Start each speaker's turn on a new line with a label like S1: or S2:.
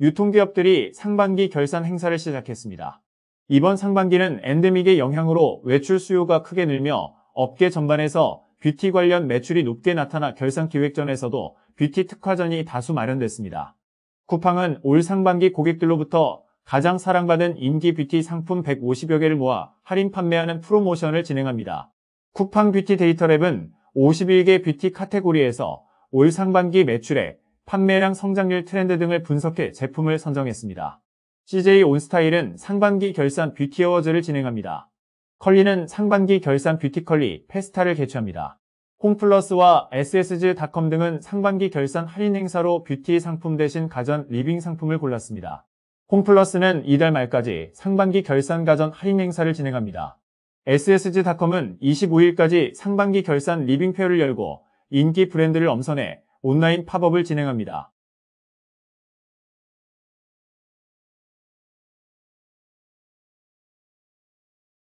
S1: 유통기업들이 상반기 결산 행사를 시작했습니다. 이번 상반기는 엔데믹의 영향으로 외출 수요가 크게 늘며 업계 전반에서 뷰티 관련 매출이 높게 나타나 결산 기획전에서도 뷰티 특화전이 다수 마련됐습니다. 쿠팡은 올 상반기 고객들로부터 가장 사랑받은 인기 뷰티 상품 150여 개를 모아 할인 판매하는 프로모션을 진행합니다. 쿠팡 뷰티 데이터랩은 51개 뷰티 카테고리에서 올 상반기 매출액 판매량 성장률 트렌드 등을 분석해 제품을 선정했습니다. CJ 온스타일은 상반기 결산 뷰티 어워즈를 진행합니다. 컬리는 상반기 결산 뷰티 컬리 페스타를 개최합니다. 홈플러스와 ssg.com 등은 상반기 결산 할인 행사로 뷰티 상품 대신 가전 리빙 상품을 골랐습니다. 홈플러스는 이달 말까지 상반기 결산 가전 할인 행사를 진행합니다. ssg.com은 25일까지 상반기 결산 리빙 페어를 열고 인기 브랜드를 엄선해 온라인 팝업을 진행합니다.